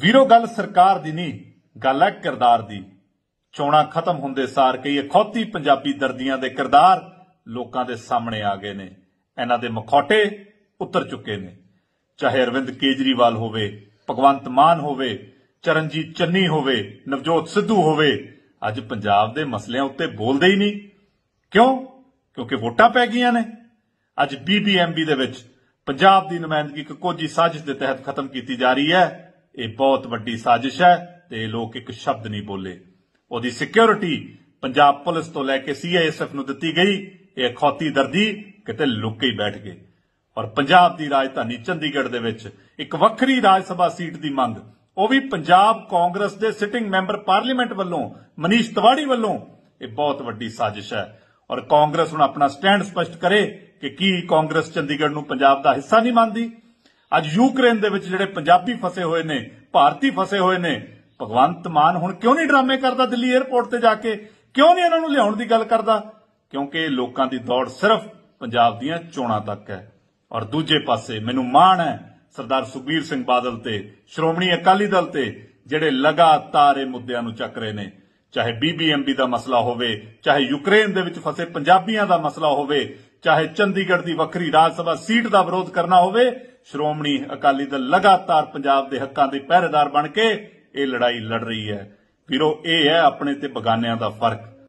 ਵੀਰੋ ਗੱਲ ਸਰਕਾਰ ਦੀ ਨਹੀਂ ਗੱਲ ਹੈ ਕਿਰਦਾਰ ਦੀ ਚੋਣਾ ਖਤਮ ਹੁੰਦੇ ਸਾਰ ਕਈ ਅਖੌਤੀ ਪੰਜਾਬੀ ਦਰਦੀਆਂ ਦੇ ਕਿਰਦਾਰ ਲੋਕਾਂ ਦੇ ਸਾਹਮਣੇ ਆ ਗਏ ਨੇ ਇਹਨਾਂ ਦੇ ਮਖੌਟੇ ਉਤਰ ਚੁੱਕੇ ਨੇ ਚਾਹੇ ਅਰਵਿੰਦ ਕੇਜਰੀਵਾਲ ਹੋਵੇ ਭਗਵੰਤ ਮਾਨ ਹੋਵੇ ਚਰਨਜੀਤ ਚੰਨੀ ਹੋਵੇ ਨਵਜੋਤ ਸਿੱਧੂ ਹੋਵੇ ਅੱਜ ਪੰਜਾਬ ਦੇ ਮਸਲਿਆਂ ਉੱਤੇ ਬੋਲਦੇ ਹੀ ਨਹੀਂ ਕਿਉਂ ਕਿਉਂਕਿ ਵੋਟਾਂ ਪੈ ਗਈਆਂ ਨੇ ਅੱਜ ਬੀਬੀਐਮਬੀ ਦੇ ਵਿੱਚ ਪੰਜਾਬ ਦੀ ਨੁਮਾਇੰਦਗੀ ਇੱਕ ਕੋਜੀ ਸਾਜ਼ਿਸ਼ ਦੇ ਤਹਿਤ ਖਤਮ ਕੀਤੀ ਜਾ ਰਹੀ ਹੈ ਇਹ ਬਹੁਤ ਵੱਡੀ ਸਾਜ਼ਿਸ਼ ਹੈ ਤੇ ਲੋਕ ਇੱਕ ਸ਼ਬਦ ਨਹੀਂ ਬੋਲੇ ਉਹਦੀ ਸਿਕਿਉਰਿਟੀ ਪੰਜਾਬ ਪੁਲਿਸ ਤੋਂ ਲੈ ਕੇ ਸੀਆਈਐਸਐਫ ਨੂੰ ਦਿੱਤੀ ਗਈ ਇਹ ਖੌਤੀ ਦਰਦੀ ਕਿਤੇ ਲੁੱਕ ਕੇ ਬੈਠ ਗਏ ਔਰ ਪੰਜਾਬ ਦੀ ਰਾਜਧਾਨੀ ਚੰਡੀਗੜ੍ਹ ਦੇ ਵਿੱਚ ਇੱਕ ਵੱਖਰੀ ਰਾਜ ਸਭਾ ਸੀਟ ਦੀ ਮੰਗ ਉਹ ਵੀ ਪੰਜਾਬ ਕਾਂਗਰਸ ਦੇ ਸਿਟਿੰਗ ਮੈਂਬਰ ਪਾਰਲੀਮੈਂਟ ਵੱਲੋਂ ਮਨੀਸ਼ ਤਿਵਾੜੀ ਵੱਲੋਂ ਇਹ ਬਹੁਤ ਵੱਡੀ ਸਾਜ਼ਿਸ਼ ਹੈ ਔਰ ਕਾਂਗਰਸ ਹੁਣ ਆਪਣਾ ਸਟੈਂਡ ਸਪਸ਼ਟ ਕਰੇ ਕਿ ਕੀ ਕਾਂਗਰਸ ਚੰਡੀਗੜ੍ਹ ਨੂੰ ਪੰਜਾਬ ਦਾ ਹਿੱਸਾ ਨਹੀਂ ਮੰਨਦੀ ਅੱਜ ਯੂਕਰੇਨ ਦੇ ਵਿੱਚ ਜਿਹੜੇ ਪੰਜਾਬੀ ਫਸੇ ਹੋਏ ਨੇ ਭਾਰਤੀ ਫਸੇ ਹੋਏ ਨੇ ਭਗਵੰਤ ਮਾਨ ਹੁਣ ਕਿਉਂ ਨਹੀਂ ਡਰਾਮੇ ਕਰਦਾ ਦਿੱਲੀ 에ਅਰਪੋਰਟ ਤੇ ਜਾ ਕੇ ਕਿਉਂ ਨਹੀਂ ਇਹਨਾਂ ਨੂੰ ਲਿਆਉਣ ਦੀ ਗੱਲ ਕਰਦਾ ਕਿਉਂਕਿ ਲੋਕਾਂ ਦੀ ਦੌੜ ਸਿਰਫ ਪੰਜਾਬ ਦੀਆਂ ਚੋਣਾਂ ਤੱਕ ਹੈ ਔਰ ਦੂਜੇ ਪਾਸੇ ਮੈਨੂੰ ਮਾਣ ਹੈ ਸਰਦਾਰ ਸੁਖਬੀਰ ਸਿੰਘ ਬਾਦਲ ਤੇ ਸ਼੍ਰੋਮਣੀ ਅਕਾਲੀ ਦਲ ਤੇ ਜਿਹੜੇ ਲਗਾਤਾਰ ਇਹ ਮੁੱਦਿਆਂ ਨੂੰ ਚੱਕ ਰਹੇ ਨੇ ਚਾਹੇ ਬੀਬੀਐਮਬੀ ਦਾ ਮਸਲਾ ਹੋਵੇ ਚਾਹੇ ਯੂਕਰੇਨ ਦੇ ਵਿੱਚ ਫਸੇ ਪੰਜਾਬੀਆਂ ਦਾ ਮਸਲਾ ਹੋਵੇ ਚਾਹੇ ਚੰਡੀਗੜ੍ਹ ਦੀ ਵੱਖਰੀ ਰਾਜ ਸਭਾ ਸੀਟ ਦਾ ਵਿਰੋਧ ਕਰਨਾ ਹੋਵੇ ਸ਼੍ਰੋਮਣੀ ਅਕਾਲੀ ਦਲ ਲਗਾਤਾਰ ਪੰਜਾਬ ਦੇ ਹੱਕਾਂ ਦੇ ਪਹਿਰੇਦਾਰ ਬਣ ਕੇ ਇਹ ਲੜਾਈ ਲੜ ਰਹੀ ਹੈ ਵੀਰੋ ਇਹ ਹੈ ਆਪਣੇ ਤੇ ਬਗਾਨਿਆਂ ਦਾ ਫਰਕ